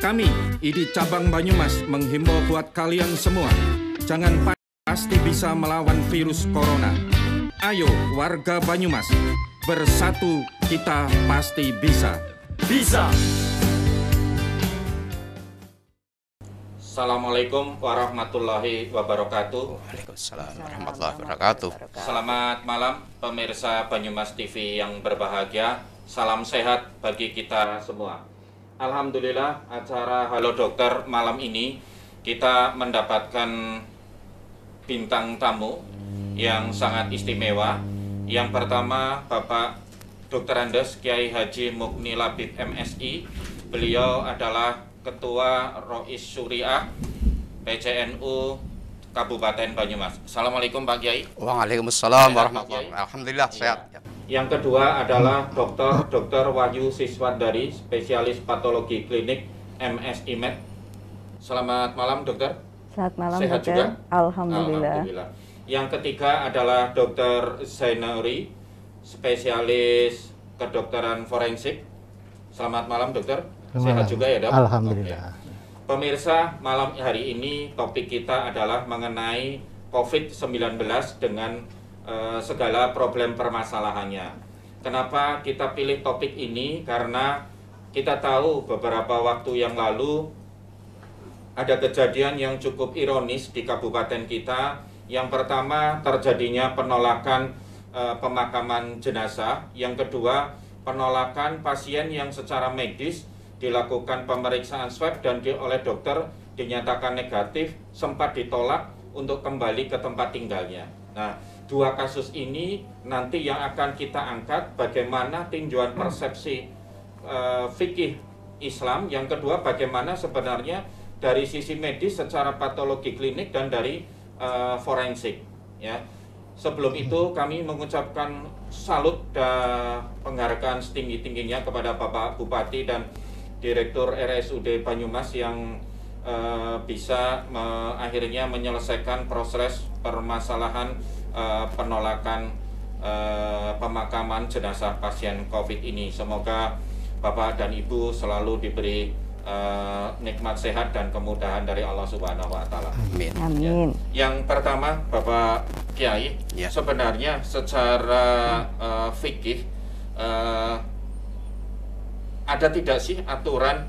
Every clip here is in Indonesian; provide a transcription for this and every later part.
Kami, IDI Cabang Banyumas, menghimbau buat kalian semua, jangan pasti bisa melawan virus corona. Ayo, warga Banyumas, bersatu kita pasti bisa. Bisa! Assalamualaikum warahmatullahi wabarakatuh. Waalaikumsalam warahmatullahi wabarakatuh. Selamat malam pemirsa Banyumas TV yang berbahagia. Salam sehat bagi kita semua. Alhamdulillah acara Halo Dokter malam ini kita mendapatkan bintang tamu yang sangat istimewa. Yang pertama Bapak Dr. Andes Kiai Haji Mukni Labib MSI. Beliau adalah Ketua Rois Suriah PCNU Kabupaten Banyumas. Assalamualaikum Pak Kiai. Waalaikumsalam warahmatullahi wabarakatuh. Alhamdulillah iya. sehat. Ya. Yang kedua adalah Dr. Dr. Wahyu Siswandari, spesialis patologi klinik Imed. Selamat malam, Dokter. Selamat malam, Sehat dokter. juga? Alhamdulillah. Alhamdulillah. Yang ketiga adalah Dr. Zainuri, spesialis kedokteran forensik. Selamat malam, Dokter. Sehat juga ya, Dok? Alhamdulillah. Okay. Pemirsa, malam hari ini topik kita adalah mengenai COVID-19 dengan Eh, segala problem permasalahannya. Kenapa kita pilih topik ini? Karena kita tahu beberapa waktu yang lalu ada kejadian yang cukup ironis di kabupaten kita. Yang pertama terjadinya penolakan e, pemakaman jenazah, yang kedua penolakan pasien yang secara medis dilakukan pemeriksaan swab dan di, oleh dokter dinyatakan negatif sempat ditolak untuk kembali ke tempat tinggalnya. Nah, dua kasus ini nanti yang akan kita angkat bagaimana tinjauan persepsi uh, fikih Islam, yang kedua bagaimana sebenarnya dari sisi medis secara patologi klinik dan dari uh, forensik ya. Sebelum itu kami mengucapkan salut dan penghargaan setinggi-tingginya kepada Bapak Bupati dan Direktur RSUD Banyumas yang e, bisa me, akhirnya menyelesaikan proses permasalahan e, penolakan e, pemakaman jenazah pasien COVID ini. Semoga Bapak dan Ibu selalu diberi e, nikmat sehat dan kemudahan dari Allah Subhanahu wa taala. Amin. Amin. Ya. Yang pertama, Bapak Kiai, ya. sebenarnya secara e, fikih E, ada tidak sih aturan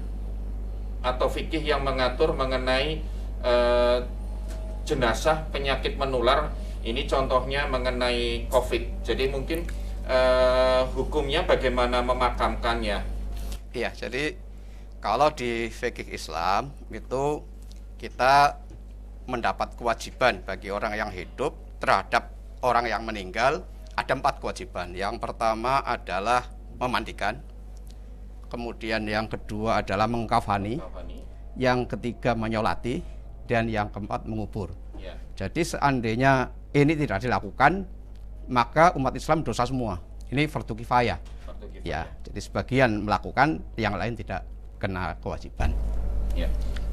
atau fikih yang mengatur mengenai e, jenazah penyakit menular ini contohnya mengenai COVID jadi mungkin e, hukumnya bagaimana memakamkannya iya jadi kalau di fikih Islam itu kita mendapat kewajiban bagi orang yang hidup terhadap orang yang meninggal ada empat kewajiban yang pertama adalah memandikan kemudian yang kedua adalah mengkafani, yang ketiga menyolati, dan yang keempat mengubur. Ya. Jadi seandainya ini tidak dilakukan, maka umat Islam dosa semua. Ini fardu kifayah. Ya, jadi sebagian melakukan, yang lain tidak kena kewajiban. Ya.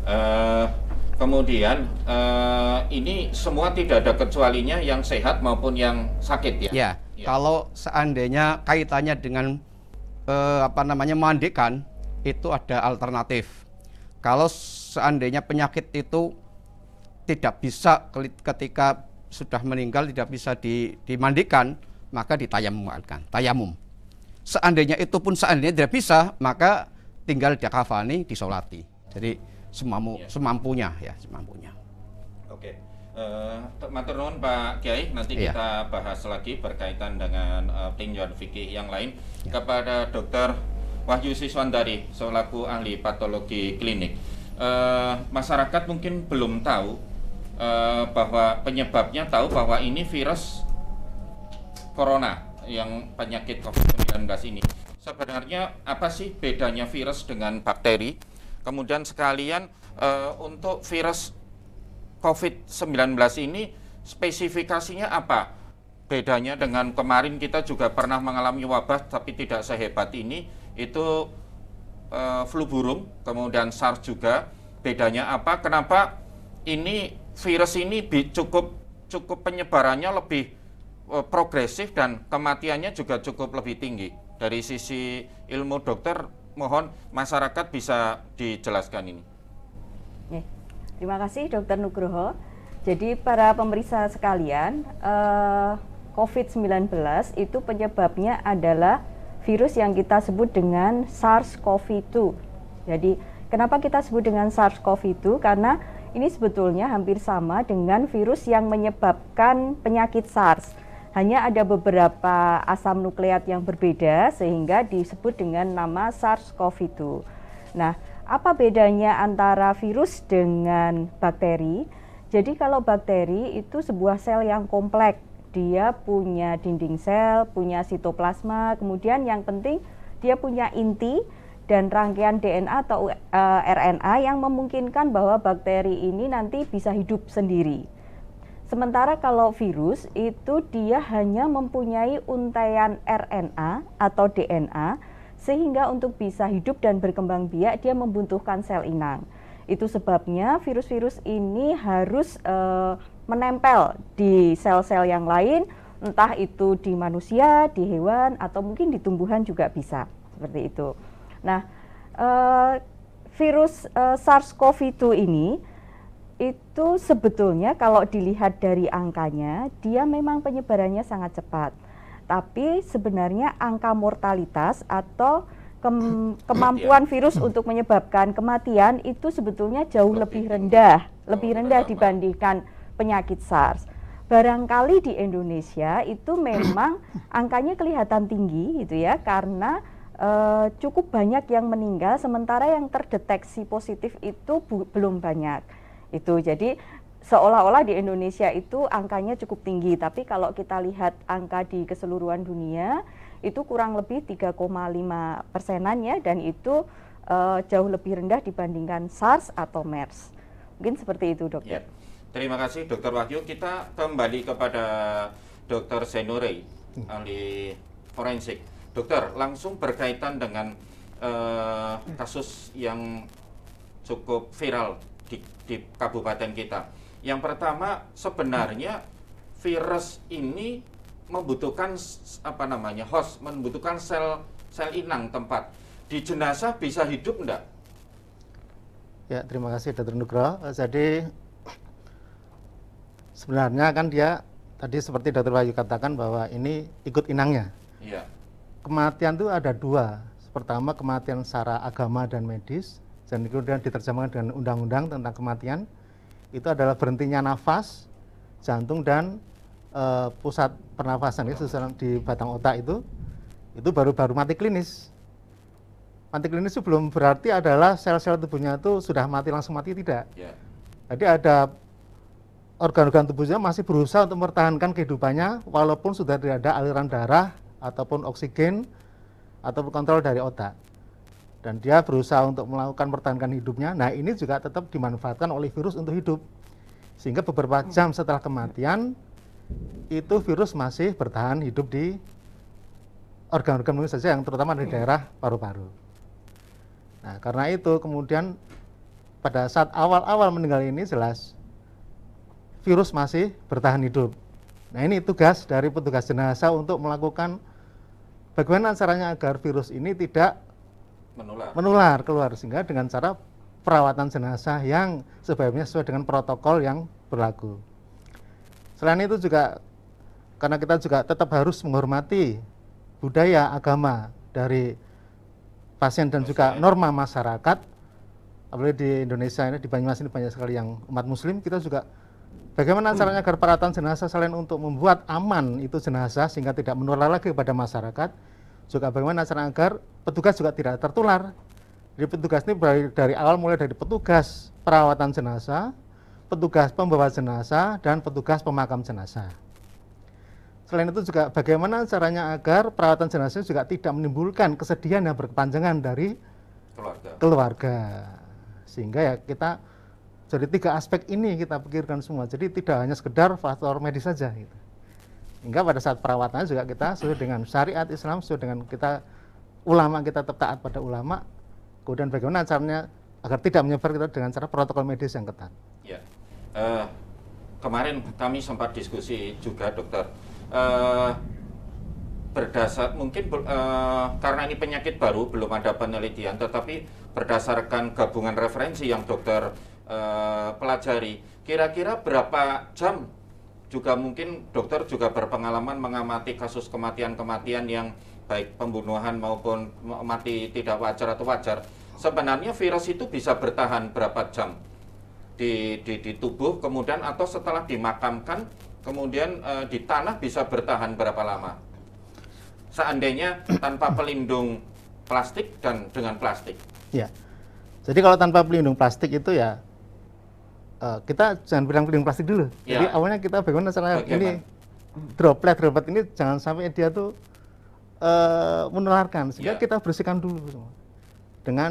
Uh, kemudian uh, ini semua tidak ada kecualinya yang sehat maupun yang sakit ya. Ya. ya. Kalau seandainya kaitannya dengan eh, apa namanya mandikan itu ada alternatif. Kalau seandainya penyakit itu tidak bisa ketika sudah meninggal tidak bisa dimandikan, maka ditayamumkan, tayamum. Seandainya itu pun seandainya tidak bisa, maka tinggal diakafani, disolati. Jadi semampu, iya. semampunya ya, semampunya. Oke. Okay. Uh, Matur nuwun Pak Kiai, nanti yeah. kita bahas lagi berkaitan dengan uh, eh, tinjauan fikih yang lain yeah. kepada Dokter Wahyu Siswandari selaku ahli patologi klinik. Uh, masyarakat mungkin belum tahu uh, bahwa penyebabnya tahu bahwa ini virus corona yang penyakit COVID-19 ini. Sebenarnya apa sih bedanya virus dengan bakteri? Kemudian sekalian uh, untuk virus COVID-19 ini spesifikasinya apa? Bedanya dengan kemarin kita juga pernah mengalami wabah tapi tidak sehebat ini, itu e, flu burung, kemudian SARS juga. Bedanya apa? Kenapa ini virus ini cukup cukup penyebarannya lebih e, progresif dan kematiannya juga cukup lebih tinggi. Dari sisi ilmu dokter, mohon masyarakat bisa dijelaskan ini. Terima kasih Dr. Nugroho. Jadi para pemeriksa sekalian, eh, COVID-19 itu penyebabnya adalah virus yang kita sebut dengan SARS-CoV-2. Jadi kenapa kita sebut dengan SARS-CoV-2? Karena ini sebetulnya hampir sama dengan virus yang menyebabkan penyakit SARS. Hanya ada beberapa asam nukleat yang berbeda sehingga disebut dengan nama SARS-CoV-2. Nah, apa bedanya antara virus dengan bakteri? Jadi kalau bakteri itu sebuah sel yang kompleks. Dia punya dinding sel, punya sitoplasma, kemudian yang penting dia punya inti dan rangkaian DNA atau eh, RNA yang memungkinkan bahwa bakteri ini nanti bisa hidup sendiri. Sementara kalau virus itu dia hanya mempunyai untaian RNA atau DNA sehingga untuk bisa hidup dan berkembang biak dia membutuhkan sel inang. Itu sebabnya virus-virus ini harus e, menempel di sel-sel yang lain, entah itu di manusia, di hewan, atau mungkin di tumbuhan juga bisa seperti itu. Nah, e, virus e, eh, SARS-CoV-2 ini itu sebetulnya kalau dilihat dari angkanya, dia memang penyebarannya sangat cepat tapi sebenarnya angka mortalitas atau kem kemampuan virus hmm. untuk menyebabkan kematian itu sebetulnya jauh lebih rendah, lebih rendah dibandingkan penyakit SARS. Barangkali di Indonesia itu memang angkanya kelihatan tinggi gitu ya karena uh, cukup banyak yang meninggal sementara yang terdeteksi positif itu belum banyak. Itu jadi seolah-olah di Indonesia itu angkanya cukup tinggi, tapi kalau kita lihat angka di keseluruhan dunia itu kurang lebih 3,5 persenan ya, dan itu uh, jauh lebih rendah dibandingkan SARS atau MERS. Mungkin seperti itu dokter. Ya. Terima kasih dokter Wahyu. Kita kembali kepada dokter Senure, hmm. ahli forensik. Dokter, langsung berkaitan dengan uh, kasus yang cukup viral di, di kabupaten kita yang pertama, sebenarnya virus ini membutuhkan apa namanya host, membutuhkan sel sel inang tempat. Di jenazah bisa hidup enggak? Ya, terima kasih Dr. Nugroho. Jadi sebenarnya kan dia tadi seperti Dr. Wahyu katakan bahwa ini ikut inangnya. Iya. Kematian itu ada dua. Pertama kematian secara agama dan medis, dan kemudian diterjemahkan dengan undang-undang tentang kematian itu adalah berhentinya nafas jantung dan e, pusat pernafasan itu ya, di batang otak itu itu baru-baru mati klinis mati klinis itu belum berarti adalah sel-sel tubuhnya itu sudah mati langsung mati tidak yeah. jadi ada organ-organ tubuhnya masih berusaha untuk mempertahankan kehidupannya walaupun sudah tidak ada aliran darah ataupun oksigen ataupun kontrol dari otak dan dia berusaha untuk melakukan pertahankan hidupnya. Nah, ini juga tetap dimanfaatkan oleh virus untuk hidup. Sehingga beberapa hmm. jam setelah kematian itu virus masih bertahan hidup di organ-organ manusia saja yang terutama di hmm. daerah paru-paru. Nah, karena itu kemudian pada saat awal-awal meninggal ini jelas virus masih bertahan hidup. Nah, ini tugas dari petugas jenazah untuk melakukan bagaimana caranya agar virus ini tidak menular. menular keluar sehingga dengan cara perawatan jenazah yang sebaiknya sesuai dengan protokol yang berlaku. Selain itu juga karena kita juga tetap harus menghormati budaya agama dari pasien dan juga norma masyarakat. Apalagi di Indonesia ini di Banyumas ini banyak sekali yang umat muslim, kita juga bagaimana caranya agar peralatan jenazah selain untuk membuat aman itu jenazah sehingga tidak menular lagi kepada masyarakat, juga bagaimana cara agar petugas juga tidak tertular. Jadi petugas ini dari, dari awal mulai dari petugas perawatan jenazah, petugas pembawa jenazah, dan petugas pemakam jenazah. Selain itu juga bagaimana caranya agar perawatan jenazah juga tidak menimbulkan kesedihan yang berkepanjangan dari keluarga. keluarga. Sehingga ya kita jadi tiga aspek ini kita pikirkan semua. Jadi tidak hanya sekedar faktor medis saja. Gitu. Hingga pada saat perawatan juga kita sesuai dengan syariat Islam, sesuai dengan kita ulama kita tetap taat pada ulama. Kemudian bagaimana caranya agar tidak menyebar kita dengan cara protokol medis yang ketat. Ya. Uh, kemarin kami sempat diskusi juga dokter. Uh, berdasar mungkin uh, karena ini penyakit baru belum ada penelitian tetapi berdasarkan gabungan referensi yang dokter uh, pelajari kira-kira berapa jam juga mungkin dokter juga berpengalaman mengamati kasus kematian-kematian yang baik pembunuhan maupun mati tidak wajar atau wajar. Sebenarnya virus itu bisa bertahan berapa jam di, di, di tubuh, kemudian atau setelah dimakamkan, kemudian e, di tanah bisa bertahan berapa lama? Seandainya tanpa pelindung plastik dan dengan plastik. Ya, jadi kalau tanpa pelindung plastik itu ya uh, kita jangan bilang piring plastik dulu. Ya. Jadi awalnya kita bangun acara okay, ini droplet droplet ini jangan sampai dia tuh uh, menularkan. Sehingga ya. kita bersihkan dulu semua dengan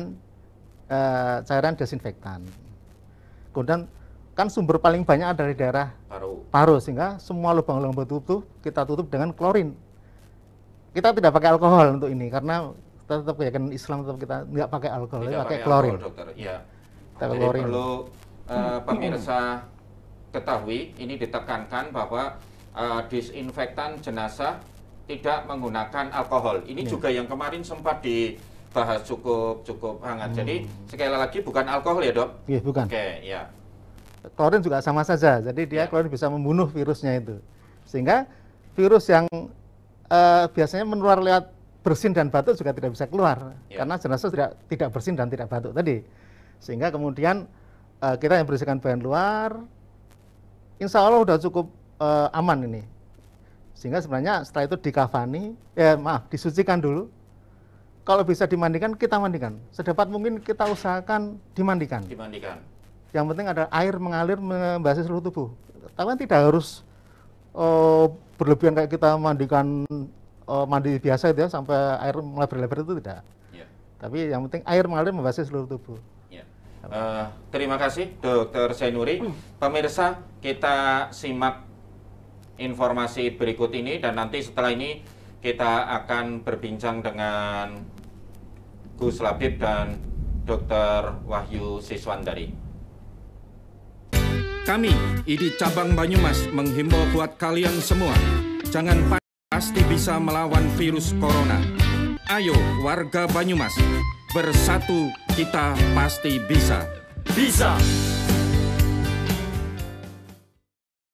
uh, cairan desinfektan. Kemudian kan sumber paling banyak ada di daerah paru, paru sehingga semua lubang-lubang tubuh kita tutup dengan klorin. Kita tidak pakai alkohol untuk ini karena kita tetap keyakinan Islam tetap kita nggak pakai alkohol, tidak pakai, pakai klorin. Alkohol, dokter. Ya. Jadi klorin. perlu Eh, hmm. pemirsa ketahui ini ditekankan bahwa uh, disinfektan jenazah tidak menggunakan alkohol. Ini ya. juga yang kemarin sempat dibahas cukup cukup hangat. Hmm. Jadi sekali lagi bukan alkohol ya dok? Iya bukan. Oke okay, ya. Klorin juga sama saja. Jadi dia yeah. klorin bisa membunuh virusnya itu. Sehingga virus yang uh, biasanya menular lewat bersin dan batuk juga tidak bisa keluar ya. karena jenazah tidak tidak bersin dan tidak batuk tadi. Sehingga kemudian uh, kita yang berisikan bahan luar, insya Allah sudah cukup uh, aman ini. Sehingga sebenarnya setelah itu dikafani, eh, maaf, disucikan dulu. Kalau bisa dimandikan, kita mandikan. Sedapat mungkin kita usahakan dimandikan. Dimandikan. Yang penting ada air mengalir membasis seluruh tubuh. Tapi kan tidak harus uh, berlebihan kayak kita mandikan uh, mandi biasa itu ya sampai air melebar-lebar itu tidak. Yeah. Tapi yang penting air mengalir membasis seluruh tubuh. Uh, terima kasih Dokter Senuri. Hmm. Pemirsa, kita simak informasi berikut ini dan nanti setelah ini kita akan berbincang dengan Gus Labib dan Dr. Wahyu Siswandari. Kami, IDI Cabang Banyumas, menghimbau buat kalian semua, jangan pasti bisa melawan virus corona. Ayo, warga Banyumas, Bersatu kita pasti bisa. Bisa.